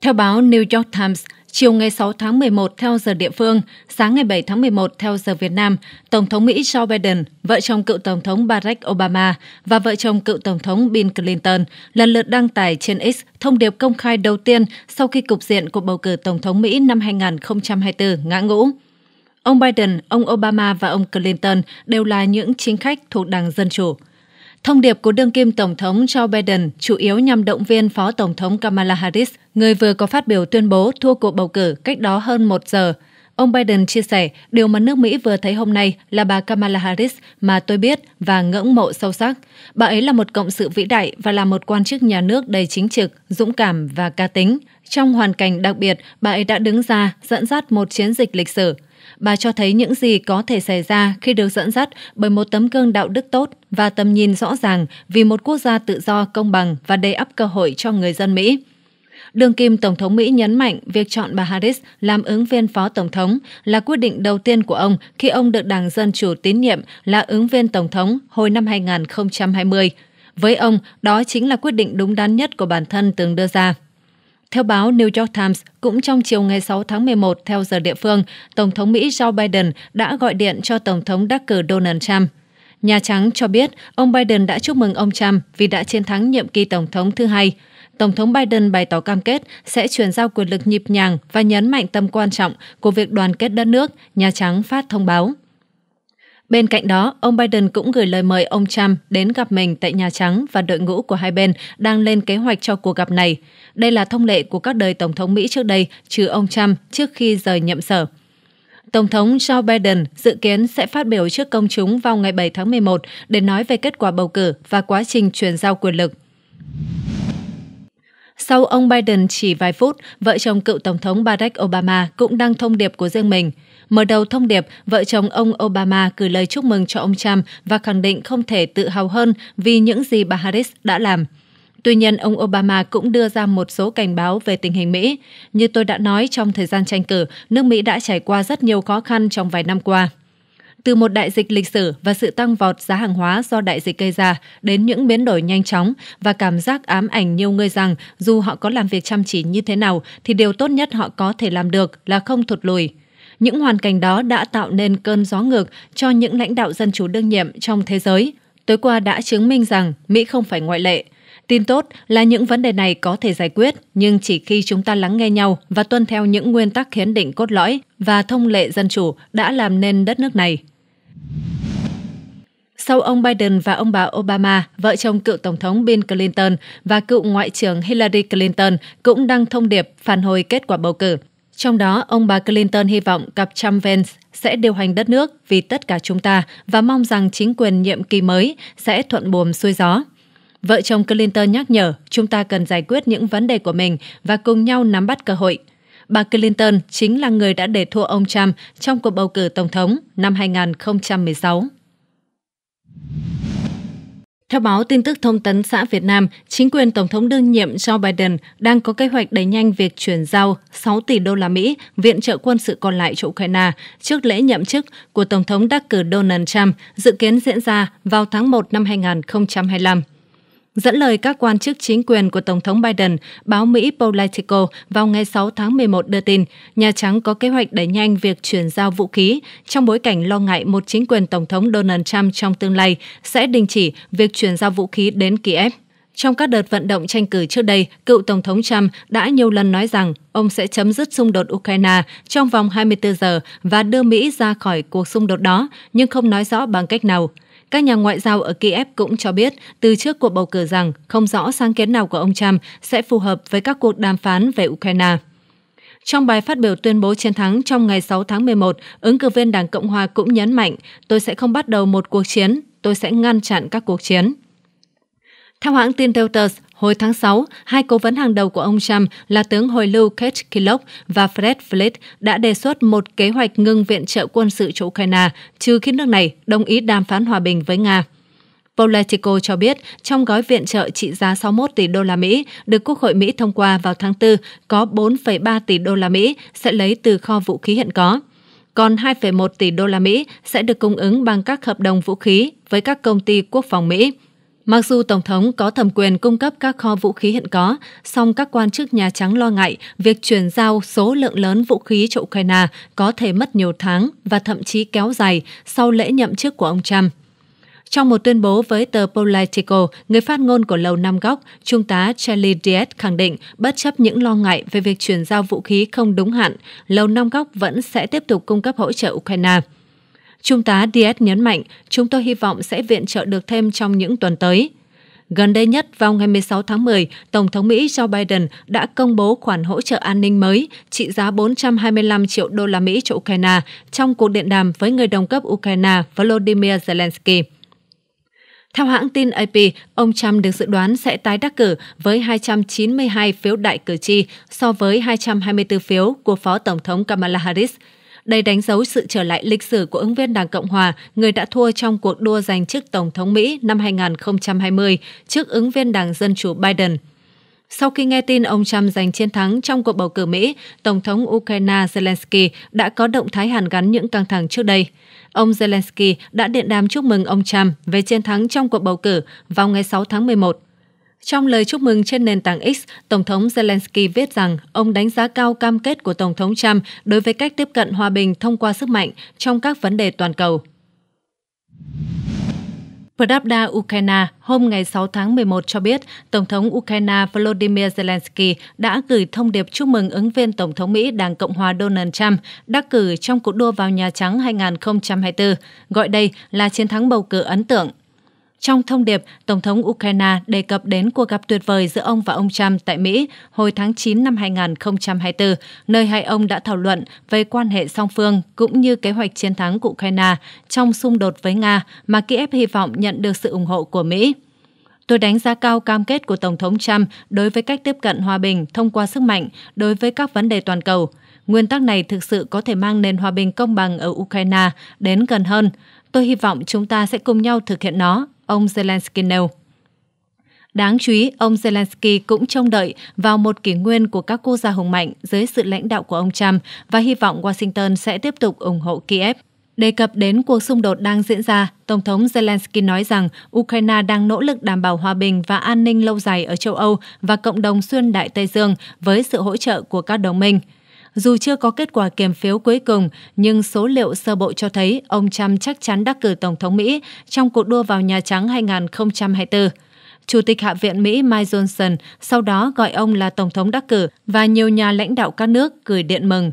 Theo báo New York Times, chiều ngày 6 tháng 11 theo giờ địa phương, sáng ngày 7 tháng 11 theo giờ Việt Nam, Tổng thống Mỹ Joe Biden, vợ chồng cựu Tổng thống Barack Obama và vợ chồng cựu Tổng thống Bill Clinton lần lượt đăng tải trên X thông điệp công khai đầu tiên sau khi cục diện cuộc bầu cử Tổng thống Mỹ năm 2024 ngã ngũ. Ông Biden, ông Obama và ông Clinton đều là những chính khách thuộc Đảng Dân Chủ – Thông điệp của đương kim Tổng thống Joe Biden chủ yếu nhằm động viên Phó Tổng thống Kamala Harris, người vừa có phát biểu tuyên bố thua cuộc bầu cử cách đó hơn một giờ. Ông Biden chia sẻ, điều mà nước Mỹ vừa thấy hôm nay là bà Kamala Harris mà tôi biết và ngưỡng mộ sâu sắc. Bà ấy là một cộng sự vĩ đại và là một quan chức nhà nước đầy chính trực, dũng cảm và cá tính. Trong hoàn cảnh đặc biệt, bà ấy đã đứng ra dẫn dắt một chiến dịch lịch sử, Bà cho thấy những gì có thể xảy ra khi được dẫn dắt bởi một tấm gương đạo đức tốt và tầm nhìn rõ ràng vì một quốc gia tự do, công bằng và đầy ắp cơ hội cho người dân Mỹ. Đường kim Tổng thống Mỹ nhấn mạnh việc chọn bà Harris làm ứng viên phó tổng thống là quyết định đầu tiên của ông khi ông được Đảng Dân Chủ tín nhiệm là ứng viên tổng thống hồi năm 2020. Với ông, đó chính là quyết định đúng đắn nhất của bản thân từng đưa ra. Theo báo New York Times, cũng trong chiều ngày 6 tháng 11 theo giờ địa phương, Tổng thống Mỹ Joe Biden đã gọi điện cho Tổng thống đắc cử Donald Trump. Nhà Trắng cho biết ông Biden đã chúc mừng ông Trump vì đã chiến thắng nhiệm kỳ Tổng thống thứ hai. Tổng thống Biden bày tỏ cam kết sẽ chuyển giao quyền lực nhịp nhàng và nhấn mạnh tầm quan trọng của việc đoàn kết đất nước, Nhà Trắng phát thông báo. Bên cạnh đó, ông Biden cũng gửi lời mời ông Trump đến gặp mình tại Nhà Trắng và đội ngũ của hai bên đang lên kế hoạch cho cuộc gặp này. Đây là thông lệ của các đời Tổng thống Mỹ trước đây, trừ ông Trump trước khi rời nhiệm sở. Tổng thống Joe Biden dự kiến sẽ phát biểu trước công chúng vào ngày 7 tháng 11 để nói về kết quả bầu cử và quá trình chuyển giao quyền lực. Sau ông Biden chỉ vài phút, vợ chồng cựu Tổng thống Barack Obama cũng đăng thông điệp của riêng mình. Mở đầu thông điệp, vợ chồng ông Obama gửi lời chúc mừng cho ông Trump và khẳng định không thể tự hào hơn vì những gì bà Harris đã làm. Tuy nhiên, ông Obama cũng đưa ra một số cảnh báo về tình hình Mỹ. Như tôi đã nói trong thời gian tranh cử, nước Mỹ đã trải qua rất nhiều khó khăn trong vài năm qua. Từ một đại dịch lịch sử và sự tăng vọt giá hàng hóa do đại dịch gây ra đến những biến đổi nhanh chóng và cảm giác ám ảnh nhiều người rằng dù họ có làm việc chăm chỉ như thế nào thì điều tốt nhất họ có thể làm được là không thụt lùi. Những hoàn cảnh đó đã tạo nên cơn gió ngược cho những lãnh đạo dân chủ đương nhiệm trong thế giới. Tối qua đã chứng minh rằng Mỹ không phải ngoại lệ. Tin tốt là những vấn đề này có thể giải quyết, nhưng chỉ khi chúng ta lắng nghe nhau và tuân theo những nguyên tắc hiến định cốt lõi và thông lệ dân chủ đã làm nên đất nước này. Sau ông Biden và ông bà Obama, vợ chồng cựu Tổng thống Bill Clinton và cựu Ngoại trưởng Hillary Clinton cũng đăng thông điệp phản hồi kết quả bầu cử. Trong đó, ông bà Clinton hy vọng cặp Trump Vance sẽ điều hành đất nước vì tất cả chúng ta và mong rằng chính quyền nhiệm kỳ mới sẽ thuận buồm xuôi gió. Vợ chồng Clinton nhắc nhở chúng ta cần giải quyết những vấn đề của mình và cùng nhau nắm bắt cơ hội – bà Clinton chính là người đã để thua ông Trump trong cuộc bầu cử tổng thống năm 2016. Theo báo tin tức thông tấn xã Việt Nam, chính quyền Tổng thống đương nhiệm Joe Biden đang có kế hoạch đẩy nhanh việc chuyển giao 6 tỷ đô la Mỹ viện trợ quân sự còn lại cho Ukraine trước lễ nhậm chức của Tổng thống đắc cử Donald Trump dự kiến diễn ra vào tháng 1 năm 2025. Dẫn lời các quan chức chính quyền của Tổng thống Biden, báo Mỹ Politico vào ngày 6 tháng 11 đưa tin, Nhà Trắng có kế hoạch đẩy nhanh việc chuyển giao vũ khí trong bối cảnh lo ngại một chính quyền Tổng thống Donald Trump trong tương lai sẽ đình chỉ việc chuyển giao vũ khí đến Kiev. Trong các đợt vận động tranh cử trước đây, cựu Tổng thống Trump đã nhiều lần nói rằng ông sẽ chấm dứt xung đột Ukraine trong vòng 24 giờ và đưa Mỹ ra khỏi cuộc xung đột đó, nhưng không nói rõ bằng cách nào. Các nhà ngoại giao ở Kiev cũng cho biết từ trước cuộc bầu cử rằng không rõ sáng kiến nào của ông Trump sẽ phù hợp với các cuộc đàm phán về Ukraine. Trong bài phát biểu tuyên bố chiến thắng trong ngày 6 tháng 11, ứng cử viên Đảng Cộng hòa cũng nhấn mạnh, tôi sẽ không bắt đầu một cuộc chiến, tôi sẽ ngăn chặn các cuộc chiến. Theo hãng tin Reuters, Hồi tháng 6, hai cố vấn hàng đầu của ông Trump là tướng hồi lưu Kate Kellogg và Fred Flint đã đề xuất một kế hoạch ngừng viện trợ quân sự cho Ukraine, trừ khi nước này đồng ý đàm phán hòa bình với Nga. Politico cho biết trong gói viện trợ trị giá 61 tỷ đô la Mỹ được Quốc hội Mỹ thông qua vào tháng 4 có 4,3 tỷ đô la Mỹ sẽ lấy từ kho vũ khí hiện có. Còn 2,1 tỷ đô la Mỹ sẽ được cung ứng bằng các hợp đồng vũ khí với các công ty quốc phòng Mỹ. Mặc dù Tổng thống có thẩm quyền cung cấp các kho vũ khí hiện có, song các quan chức Nhà Trắng lo ngại việc chuyển giao số lượng lớn vũ khí cho Ukraine có thể mất nhiều tháng và thậm chí kéo dài sau lễ nhậm chức của ông Trump. Trong một tuyên bố với tờ Politico, người phát ngôn của Lầu Năm Góc, Trung tá Charlie Diaz khẳng định bất chấp những lo ngại về việc chuyển giao vũ khí không đúng hạn, Lầu Năm Góc vẫn sẽ tiếp tục cung cấp hỗ trợ Ukraine. Trung tá Diaz nhấn mạnh chúng tôi hy vọng sẽ viện trợ được thêm trong những tuần tới. Gần đây nhất vào ngày 16 tháng 10, Tổng thống Mỹ Joe Biden đã công bố khoản hỗ trợ an ninh mới trị giá 425 triệu đô la Mỹ cho Ukraine trong cuộc điện đàm với người đồng cấp Ukraine Volodymyr Zelensky. Theo hãng tin AP, ông Trump được dự đoán sẽ tái đắc cử với 292 phiếu đại cử tri so với 224 phiếu của Phó Tổng thống Kamala Harris. Đây đánh dấu sự trở lại lịch sử của ứng viên Đảng Cộng Hòa, người đã thua trong cuộc đua giành chức Tổng thống Mỹ năm 2020 trước ứng viên Đảng Dân Chủ Biden. Sau khi nghe tin ông Trump giành chiến thắng trong cuộc bầu cử Mỹ, Tổng thống Ukraine Zelensky đã có động thái hàn gắn những căng thẳng trước đây. Ông Zelensky đã điện đàm chúc mừng ông Trump về chiến thắng trong cuộc bầu cử vào ngày 6 tháng 11. Trong lời chúc mừng trên nền tảng X, Tổng thống Zelensky viết rằng ông đánh giá cao cam kết của Tổng thống Trump đối với cách tiếp cận hòa bình thông qua sức mạnh trong các vấn đề toàn cầu. Pravda Ukraine hôm ngày 6 tháng 11 cho biết Tổng thống Ukraine Volodymyr Zelensky đã gửi thông điệp chúc mừng ứng viên Tổng thống Mỹ Đảng Cộng hòa Donald Trump đắc cử trong cuộc đua vào Nhà Trắng 2024, gọi đây là chiến thắng bầu cử ấn tượng. Trong thông điệp, Tổng thống Ukraine đề cập đến cuộc gặp tuyệt vời giữa ông và ông Trump tại Mỹ hồi tháng 9 năm 2024, nơi hai ông đã thảo luận về quan hệ song phương cũng như kế hoạch chiến thắng của Ukraine trong xung đột với Nga mà Kiev hy vọng nhận được sự ủng hộ của Mỹ. Tôi đánh giá cao cam kết của Tổng thống Trump đối với cách tiếp cận hòa bình thông qua sức mạnh đối với các vấn đề toàn cầu. Nguyên tắc này thực sự có thể mang nền hòa bình công bằng ở Ukraine đến gần hơn. Tôi hy vọng chúng ta sẽ cùng nhau thực hiện nó, ông Zelensky nêu. Đáng chú ý, ông Zelensky cũng trông đợi vào một kỷ nguyên của các quốc gia hùng mạnh dưới sự lãnh đạo của ông Trump và hy vọng Washington sẽ tiếp tục ủng hộ Kiev. Đề cập đến cuộc xung đột đang diễn ra, Tổng thống Zelensky nói rằng Ukraine đang nỗ lực đảm bảo hòa bình và an ninh lâu dài ở châu Âu và cộng đồng xuyên Đại Tây Dương với sự hỗ trợ của các đồng minh. Dù chưa có kết quả kiểm phiếu cuối cùng, nhưng số liệu sơ bộ cho thấy ông Trump chắc chắn đắc cử Tổng thống Mỹ trong cuộc đua vào Nhà Trắng 2024. Chủ tịch Hạ viện Mỹ Mike Johnson sau đó gọi ông là Tổng thống đắc cử và nhiều nhà lãnh đạo các nước gửi điện mừng.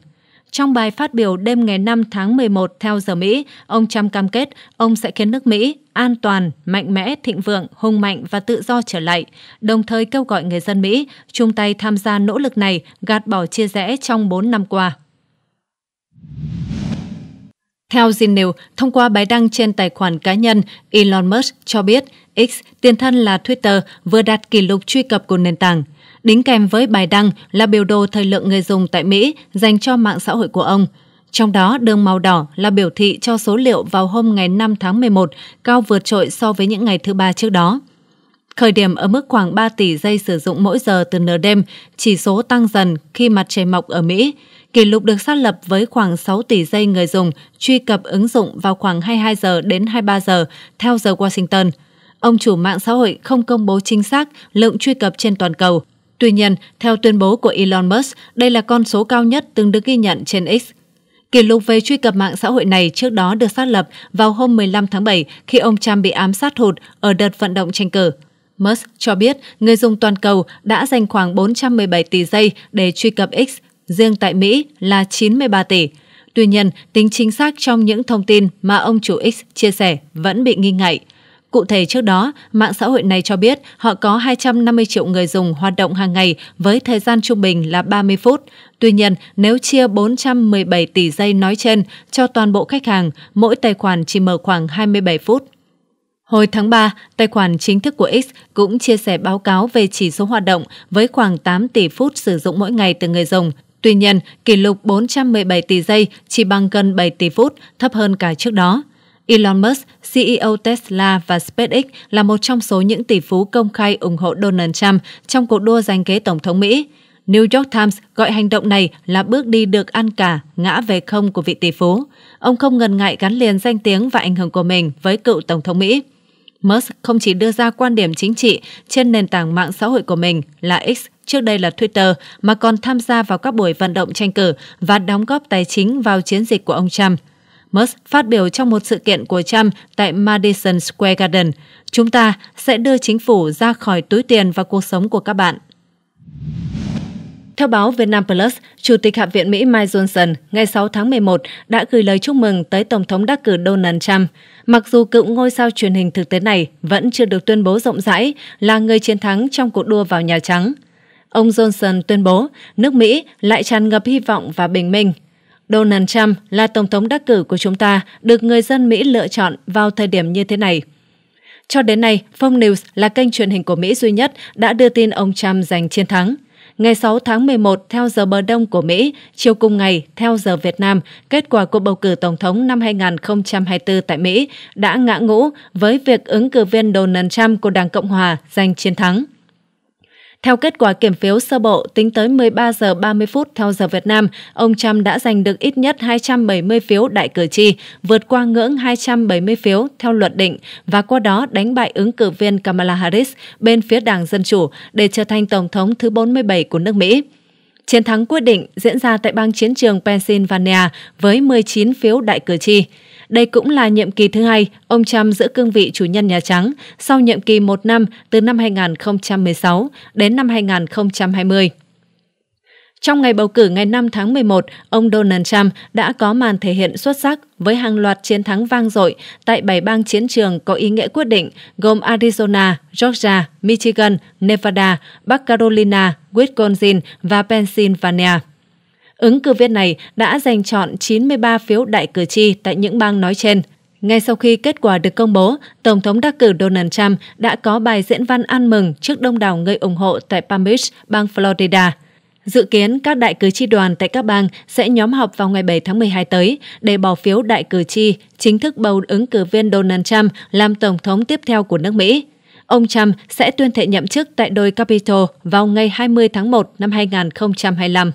Trong bài phát biểu đêm ngày 5 tháng 11 theo giờ Mỹ, ông Trump cam kết ông sẽ khiến nước Mỹ an toàn, mạnh mẽ, thịnh vượng, hùng mạnh và tự do trở lại, đồng thời kêu gọi người dân Mỹ chung tay tham gia nỗ lực này gạt bỏ chia rẽ trong 4 năm qua. Theo Zin thông qua bài đăng trên tài khoản cá nhân, Elon Musk cho biết X, tiền thân là Twitter, vừa đạt kỷ lục truy cập của nền tảng – đính kèm với bài đăng là biểu đồ thời lượng người dùng tại Mỹ dành cho mạng xã hội của ông. Trong đó, đường màu đỏ là biểu thị cho số liệu vào hôm ngày 5 tháng 11 cao vượt trội so với những ngày thứ ba trước đó. Khởi điểm ở mức khoảng 3 tỷ giây sử dụng mỗi giờ từ nửa đêm, chỉ số tăng dần khi mặt trời mọc ở Mỹ. Kỷ lục được xác lập với khoảng 6 tỷ giây người dùng truy cập ứng dụng vào khoảng 22 giờ đến 23 giờ theo giờ Washington. Ông chủ mạng xã hội không công bố chính xác lượng truy cập trên toàn cầu, Tuy nhiên, theo tuyên bố của Elon Musk, đây là con số cao nhất từng được ghi nhận trên X. Kỷ lục về truy cập mạng xã hội này trước đó được xác lập vào hôm 15 tháng 7 khi ông Trump bị ám sát hụt ở đợt vận động tranh cử. Musk cho biết người dùng toàn cầu đã dành khoảng 417 tỷ giây để truy cập X, riêng tại Mỹ là 93 tỷ. Tuy nhiên, tính chính xác trong những thông tin mà ông chủ X chia sẻ vẫn bị nghi ngại. Cụ thể trước đó, mạng xã hội này cho biết họ có 250 triệu người dùng hoạt động hàng ngày với thời gian trung bình là 30 phút. Tuy nhiên, nếu chia 417 tỷ giây nói trên cho toàn bộ khách hàng, mỗi tài khoản chỉ mở khoảng 27 phút. Hồi tháng 3, tài khoản chính thức của X cũng chia sẻ báo cáo về chỉ số hoạt động với khoảng 8 tỷ phút sử dụng mỗi ngày từ người dùng. Tuy nhiên, kỷ lục 417 tỷ giây chỉ bằng gần 7 tỷ phút, thấp hơn cả trước đó. Elon Musk, CEO Tesla và SpaceX là một trong số những tỷ phú công khai ủng hộ Donald Trump trong cuộc đua giành ghế Tổng thống Mỹ. New York Times gọi hành động này là bước đi được ăn cả, ngã về không của vị tỷ phú. Ông không ngần ngại gắn liền danh tiếng và ảnh hưởng của mình với cựu Tổng thống Mỹ. Musk không chỉ đưa ra quan điểm chính trị trên nền tảng mạng xã hội của mình là X, trước đây là Twitter, mà còn tham gia vào các buổi vận động tranh cử và đóng góp tài chính vào chiến dịch của ông Trump – Musk phát biểu trong một sự kiện của Trump tại Madison Square Garden. Chúng ta sẽ đưa chính phủ ra khỏi túi tiền và cuộc sống của các bạn. Theo báo Vietnam Plus, Chủ tịch Hạ viện Mỹ Mike Johnson ngày 6 tháng 11 đã gửi lời chúc mừng tới Tổng thống đắc cử Donald Trump. Mặc dù cựu ngôi sao truyền hình thực tế này vẫn chưa được tuyên bố rộng rãi là người chiến thắng trong cuộc đua vào Nhà Trắng. Ông Johnson tuyên bố nước Mỹ lại tràn ngập hy vọng và bình minh – Donald Trump là tổng thống đắc cử của chúng ta được người dân Mỹ lựa chọn vào thời điểm như thế này. Cho đến nay, Fox News là kênh truyền hình của Mỹ duy nhất đã đưa tin ông Trump giành chiến thắng. Ngày 6 tháng 11 theo giờ bờ đông của Mỹ, chiều cùng ngày theo giờ Việt Nam, kết quả cuộc bầu cử tổng thống năm 2024 tại Mỹ đã ngã ngũ với việc ứng cử viên Donald Trump của Đảng Cộng hòa giành chiến thắng. Theo kết quả kiểm phiếu sơ bộ, tính tới 13 giờ 30 phút theo giờ Việt Nam, ông Trump đã giành được ít nhất 270 phiếu đại cử tri, vượt qua ngưỡng 270 phiếu theo luật định và qua đó đánh bại ứng cử viên Kamala Harris bên phía Đảng Dân Chủ để trở thành Tổng thống thứ 47 của nước Mỹ. Chiến thắng quyết định diễn ra tại bang chiến trường Pennsylvania với 19 phiếu đại cử tri. Đây cũng là nhiệm kỳ thứ hai ông Trump giữ cương vị chủ nhân Nhà Trắng sau nhiệm kỳ một năm từ năm 2016 đến năm 2020. Trong ngày bầu cử ngày 5 tháng 11, ông Donald Trump đã có màn thể hiện xuất sắc với hàng loạt chiến thắng vang dội tại bảy bang chiến trường có ý nghĩa quyết định gồm Arizona, Georgia, Michigan, Nevada, Bắc Carolina, Wisconsin và Pennsylvania. Ứng cử viên này đã giành chọn 93 phiếu đại cử tri tại những bang nói trên. Ngay sau khi kết quả được công bố, Tổng thống đắc cử Donald Trump đã có bài diễn văn ăn mừng trước đông đảo người ủng hộ tại Palm Beach, bang Florida. Dự kiến các đại cử tri đoàn tại các bang sẽ nhóm họp vào ngày 7 tháng 12 tới để bỏ phiếu đại cử tri chính thức bầu ứng cử viên Donald Trump làm tổng thống tiếp theo của nước Mỹ. Ông Trump sẽ tuyên thệ nhậm chức tại đồi Capitol vào ngày 20 tháng 1 năm 2025.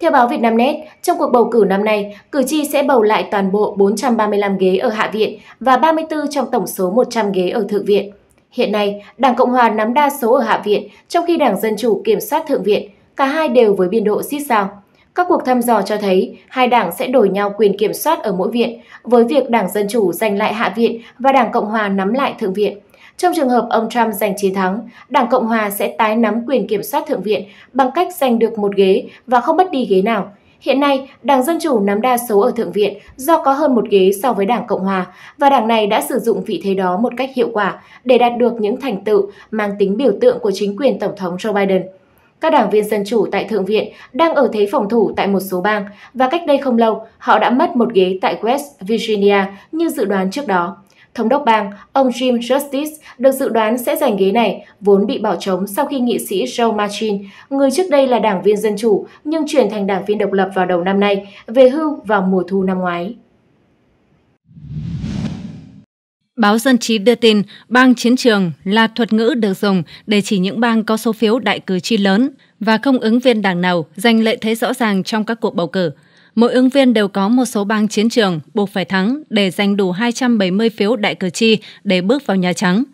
Theo báo Vietnamnet, trong cuộc bầu cử năm nay, cử tri sẽ bầu lại toàn bộ 435 ghế ở Hạ viện và 34 trong tổng số 100 ghế ở Thượng viện. Hiện nay, Đảng Cộng hòa nắm đa số ở Hạ viện, trong khi Đảng Dân chủ kiểm soát Thượng viện, cả hai đều với biên độ xít sao. Các cuộc thăm dò cho thấy hai đảng sẽ đổi nhau quyền kiểm soát ở mỗi viện, với việc Đảng Dân chủ giành lại Hạ viện và Đảng Cộng hòa nắm lại Thượng viện. Trong trường hợp ông Trump giành chiến thắng, Đảng Cộng Hòa sẽ tái nắm quyền kiểm soát Thượng viện bằng cách giành được một ghế và không mất đi ghế nào. Hiện nay, Đảng Dân Chủ nắm đa số ở Thượng viện do có hơn một ghế so với Đảng Cộng Hòa và đảng này đã sử dụng vị thế đó một cách hiệu quả để đạt được những thành tựu mang tính biểu tượng của chính quyền Tổng thống Joe Biden. Các đảng viên Dân Chủ tại Thượng viện đang ở thế phòng thủ tại một số bang và cách đây không lâu họ đã mất một ghế tại West Virginia như dự đoán trước đó. Thống đốc bang, ông Jim Justice được dự đoán sẽ giành ghế này, vốn bị bỏ trống sau khi nghị sĩ Joe Manchin, người trước đây là đảng viên Dân Chủ nhưng chuyển thành đảng viên độc lập vào đầu năm nay, về hưu vào mùa thu năm ngoái. Báo Dân trí đưa tin, bang chiến trường là thuật ngữ được dùng để chỉ những bang có số phiếu đại cử tri lớn và không ứng viên đảng nào giành lợi thế rõ ràng trong các cuộc bầu cử mỗi ứng viên đều có một số bang chiến trường buộc phải thắng để giành đủ 270 phiếu đại cử tri để bước vào Nhà Trắng.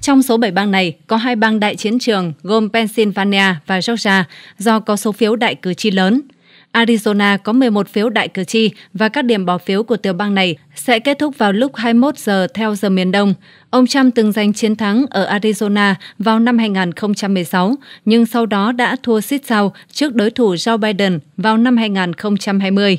Trong số 7 bang này, có hai bang đại chiến trường gồm Pennsylvania và Georgia do có số phiếu đại cử tri lớn – Arizona có 11 phiếu đại cử tri và các điểm bỏ phiếu của tiểu bang này sẽ kết thúc vào lúc 21 giờ theo giờ miền Đông. Ông Trump từng giành chiến thắng ở Arizona vào năm 2016, nhưng sau đó đã thua xít sao trước đối thủ Joe Biden vào năm 2020.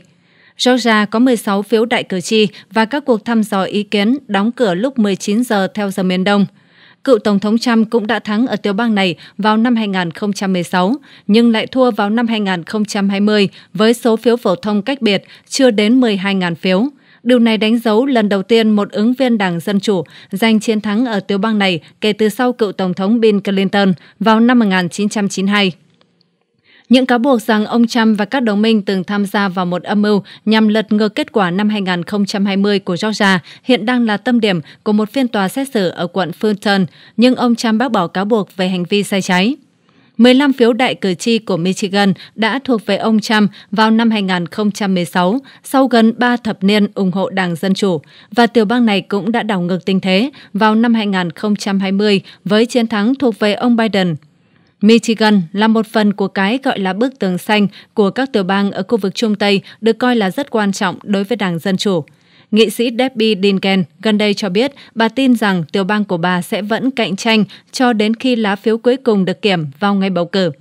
Georgia có 16 phiếu đại cử tri và các cuộc thăm dò ý kiến đóng cửa lúc 19 giờ theo giờ miền Đông – cựu Tổng thống Trump cũng đã thắng ở tiểu bang này vào năm 2016, nhưng lại thua vào năm 2020 với số phiếu phổ thông cách biệt chưa đến 12.000 phiếu. Điều này đánh dấu lần đầu tiên một ứng viên Đảng Dân Chủ giành chiến thắng ở tiểu bang này kể từ sau cựu Tổng thống Bill Clinton vào năm 1992. Những cáo buộc rằng ông Trump và các đồng minh từng tham gia vào một âm mưu nhằm lật ngược kết quả năm 2020 của Georgia hiện đang là tâm điểm của một phiên tòa xét xử ở quận Fulton, nhưng ông Trump bác bỏ cáo buộc về hành vi sai trái. 15 phiếu đại cử tri của Michigan đã thuộc về ông Trump vào năm 2016 sau gần 3 thập niên ủng hộ Đảng Dân Chủ, và tiểu bang này cũng đã đảo ngược tình thế vào năm 2020 với chiến thắng thuộc về ông Biden. Michigan là một phần của cái gọi là bức tường xanh của các tiểu bang ở khu vực Trung Tây được coi là rất quan trọng đối với Đảng Dân Chủ. Nghị sĩ Debbie Dinken gần đây cho biết bà tin rằng tiểu bang của bà sẽ vẫn cạnh tranh cho đến khi lá phiếu cuối cùng được kiểm vào ngày bầu cử.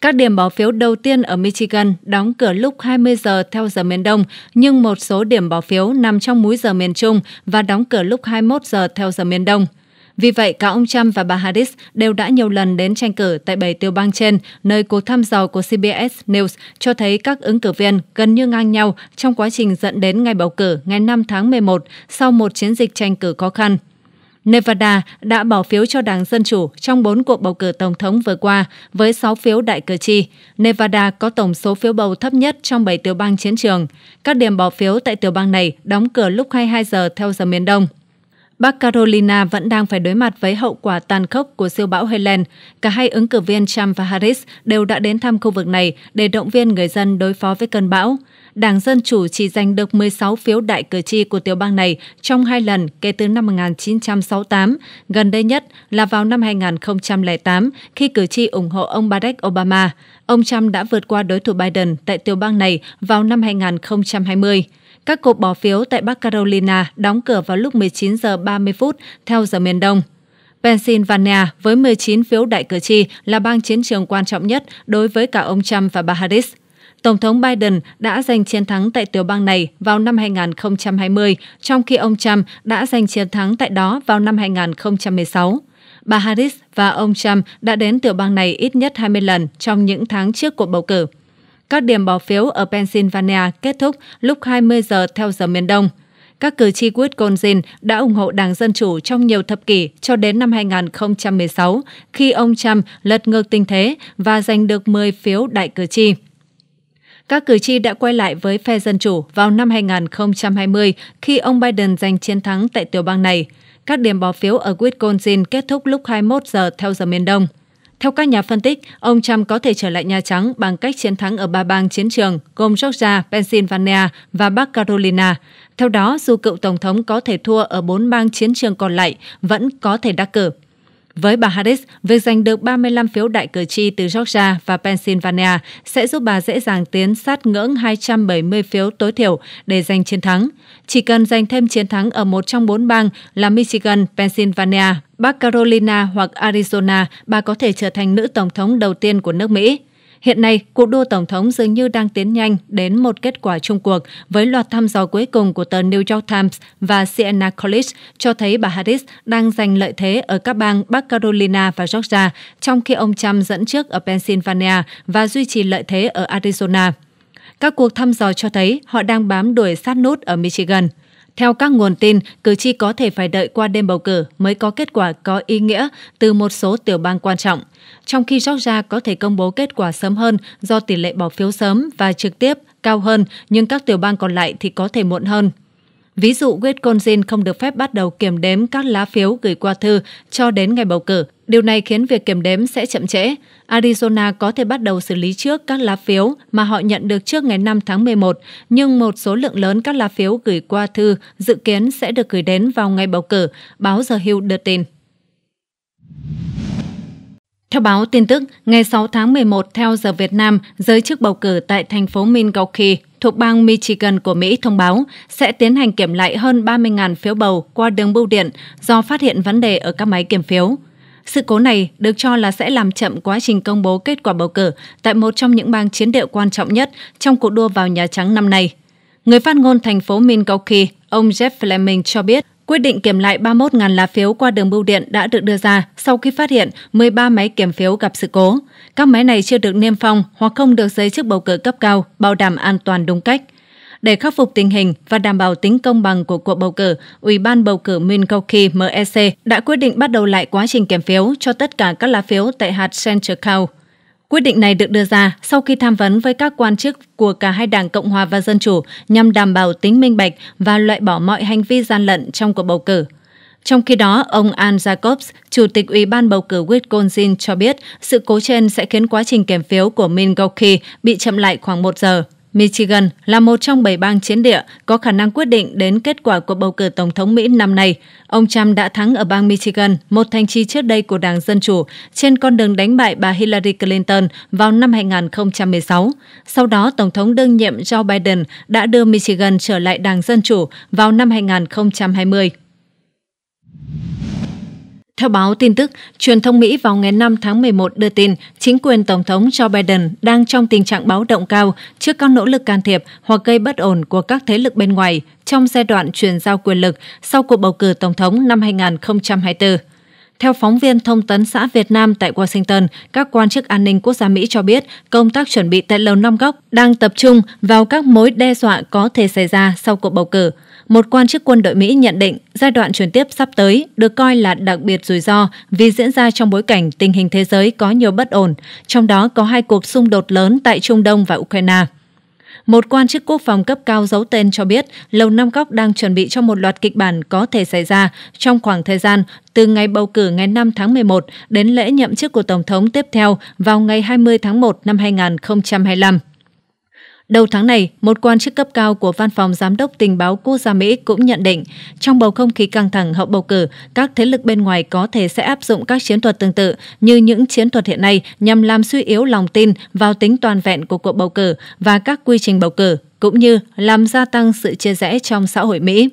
Các điểm bỏ phiếu đầu tiên ở Michigan đóng cửa lúc 20 giờ theo giờ miền Đông, nhưng một số điểm bỏ phiếu nằm trong múi giờ miền Trung và đóng cửa lúc 21 giờ theo giờ miền Đông. Vì vậy, cả ông Trump và bà Harris đều đã nhiều lần đến tranh cử tại bảy tiểu bang trên, nơi cuộc thăm dò của CBS News cho thấy các ứng cử viên gần như ngang nhau trong quá trình dẫn đến ngày bầu cử ngày 5 tháng 11 sau một chiến dịch tranh cử khó khăn. Nevada đã bỏ phiếu cho Đảng Dân Chủ trong bốn cuộc bầu cử tổng thống vừa qua với 6 phiếu đại cử tri. Nevada có tổng số phiếu bầu thấp nhất trong 7 tiểu bang chiến trường. Các điểm bỏ phiếu tại tiểu bang này đóng cửa lúc 22 giờ theo giờ miền Đông. Bắc Carolina vẫn đang phải đối mặt với hậu quả tàn khốc của siêu bão Helen. Cả hai ứng cử viên Trump và Harris đều đã đến thăm khu vực này để động viên người dân đối phó với cơn bão. Đảng Dân Chủ chỉ giành được 16 phiếu đại cử tri của tiểu bang này trong hai lần kể từ năm 1968, gần đây nhất là vào năm 2008 khi cử tri ủng hộ ông Barack Obama. Ông Trump đã vượt qua đối thủ Biden tại tiểu bang này vào năm 2020. Các cuộc bỏ phiếu tại Bắc Carolina đóng cửa vào lúc 19 giờ 30 phút theo giờ miền Đông. Pennsylvania với 19 phiếu đại cử tri là bang chiến trường quan trọng nhất đối với cả ông Trump và bà Harris. Tổng thống Biden đã giành chiến thắng tại tiểu bang này vào năm 2020, trong khi ông Trump đã giành chiến thắng tại đó vào năm 2016. Bà Harris và ông Trump đã đến tiểu bang này ít nhất 20 lần trong những tháng trước cuộc bầu cử. Các điểm bỏ phiếu ở Pennsylvania kết thúc lúc 20 giờ theo giờ miền Đông. Các cử tri Wisconsin đã ủng hộ Đảng Dân Chủ trong nhiều thập kỷ cho đến năm 2016, khi ông Trump lật ngược tình thế và giành được 10 phiếu đại cử tri các cử tri đã quay lại với phe Dân Chủ vào năm 2020 khi ông Biden giành chiến thắng tại tiểu bang này. Các điểm bỏ phiếu ở Wisconsin kết thúc lúc 21 giờ theo giờ miền Đông. Theo các nhà phân tích, ông Trump có thể trở lại Nhà Trắng bằng cách chiến thắng ở ba bang chiến trường gồm Georgia, Pennsylvania và Bắc Carolina. Theo đó, dù cựu Tổng thống có thể thua ở bốn bang chiến trường còn lại, vẫn có thể đắc cử. Với bà Harris, việc giành được 35 phiếu đại cử tri từ Georgia và Pennsylvania sẽ giúp bà dễ dàng tiến sát ngưỡng 270 phiếu tối thiểu để giành chiến thắng. Chỉ cần giành thêm chiến thắng ở một trong bốn bang là Michigan, Pennsylvania, Bắc Carolina hoặc Arizona, bà có thể trở thành nữ tổng thống đầu tiên của nước Mỹ. Hiện nay, cuộc đua Tổng thống dường như đang tiến nhanh đến một kết quả chung cuộc với loạt thăm dò cuối cùng của tờ New York Times và Siena College cho thấy bà Harris đang giành lợi thế ở các bang Bắc Carolina và Georgia, trong khi ông Trump dẫn trước ở Pennsylvania và duy trì lợi thế ở Arizona. Các cuộc thăm dò cho thấy họ đang bám đuổi sát nút ở Michigan. Theo các nguồn tin, cử tri có thể phải đợi qua đêm bầu cử mới có kết quả có ý nghĩa từ một số tiểu bang quan trọng – trong khi Georgia có thể công bố kết quả sớm hơn do tỷ lệ bỏ phiếu sớm và trực tiếp cao hơn, nhưng các tiểu bang còn lại thì có thể muộn hơn. Ví dụ, Wisconsin không được phép bắt đầu kiểm đếm các lá phiếu gửi qua thư cho đến ngày bầu cử. Điều này khiến việc kiểm đếm sẽ chậm trễ. Arizona có thể bắt đầu xử lý trước các lá phiếu mà họ nhận được trước ngày 5 tháng 11, nhưng một số lượng lớn các lá phiếu gửi qua thư dự kiến sẽ được gửi đến vào ngày bầu cử, báo The Hill đưa tin. Theo báo tin tức, ngày 6 tháng 11 theo giờ Việt Nam, giới chức bầu cử tại thành phố Milwaukee thuộc bang Michigan của Mỹ thông báo sẽ tiến hành kiểm lại hơn 30.000 phiếu bầu qua đường bưu điện do phát hiện vấn đề ở các máy kiểm phiếu. Sự cố này được cho là sẽ làm chậm quá trình công bố kết quả bầu cử tại một trong những bang chiến địa quan trọng nhất trong cuộc đua vào Nhà Trắng năm nay. Người phát ngôn thành phố Milwaukee, ông Jeff Fleming cho biết Quyết định kiểm lại 31.000 lá phiếu qua đường bưu điện đã được đưa ra sau khi phát hiện 13 máy kiểm phiếu gặp sự cố. Các máy này chưa được niêm phong hoặc không được giấy chức bầu cử cấp cao, bảo đảm an toàn đúng cách. Để khắc phục tình hình và đảm bảo tính công bằng của cuộc bầu cử, Ủy ban bầu cử Milwaukee MEC đã quyết định bắt đầu lại quá trình kiểm phiếu cho tất cả các lá phiếu tại hạt Central County. Quyết định này được đưa ra sau khi tham vấn với các quan chức của cả hai đảng Cộng hòa và Dân chủ nhằm đảm bảo tính minh bạch và loại bỏ mọi hành vi gian lận trong cuộc bầu cử. Trong khi đó, ông Al Jacobs, Chủ tịch Ủy ban bầu cử Wisconsin cho biết sự cố trên sẽ khiến quá trình kiểm phiếu của Milwaukee bị chậm lại khoảng 1 giờ. Michigan là một trong bảy bang chiến địa có khả năng quyết định đến kết quả của bầu cử Tổng thống Mỹ năm nay. Ông Trump đã thắng ở bang Michigan, một thành trì trước đây của Đảng Dân Chủ, trên con đường đánh bại bà Hillary Clinton vào năm 2016. Sau đó, Tổng thống đương nhiệm Joe Biden đã đưa Michigan trở lại Đảng Dân Chủ vào năm 2020. Theo báo tin tức, truyền thông Mỹ vào ngày 5 tháng 11 đưa tin chính quyền Tổng thống Joe Biden đang trong tình trạng báo động cao trước các nỗ lực can thiệp hoặc gây bất ổn của các thế lực bên ngoài trong giai đoạn chuyển giao quyền lực sau cuộc bầu cử Tổng thống năm 2024. Theo phóng viên thông tấn xã Việt Nam tại Washington, các quan chức an ninh quốc gia Mỹ cho biết công tác chuẩn bị tại Lầu Năm Góc đang tập trung vào các mối đe dọa có thể xảy ra sau cuộc bầu cử – một quan chức quân đội Mỹ nhận định giai đoạn chuyển tiếp sắp tới được coi là đặc biệt rủi ro vì diễn ra trong bối cảnh tình hình thế giới có nhiều bất ổn, trong đó có hai cuộc xung đột lớn tại Trung Đông và Ukraine. Một quan chức quốc phòng cấp cao giấu tên cho biết Lầu Năm Góc đang chuẩn bị cho một loạt kịch bản có thể xảy ra trong khoảng thời gian từ ngày bầu cử ngày 5 tháng 11 đến lễ nhậm chức của Tổng thống tiếp theo vào ngày 20 tháng 1 năm 2025. Đầu tháng này, một quan chức cấp cao của Văn phòng Giám đốc Tình báo Quốc gia Mỹ cũng nhận định, trong bầu không khí căng thẳng hậu bầu cử, các thế lực bên ngoài có thể sẽ áp dụng các chiến thuật tương tự như những chiến thuật hiện nay nhằm làm suy yếu lòng tin vào tính toàn vẹn của cuộc bầu cử và các quy trình bầu cử, cũng như làm gia tăng sự chia rẽ trong xã hội Mỹ.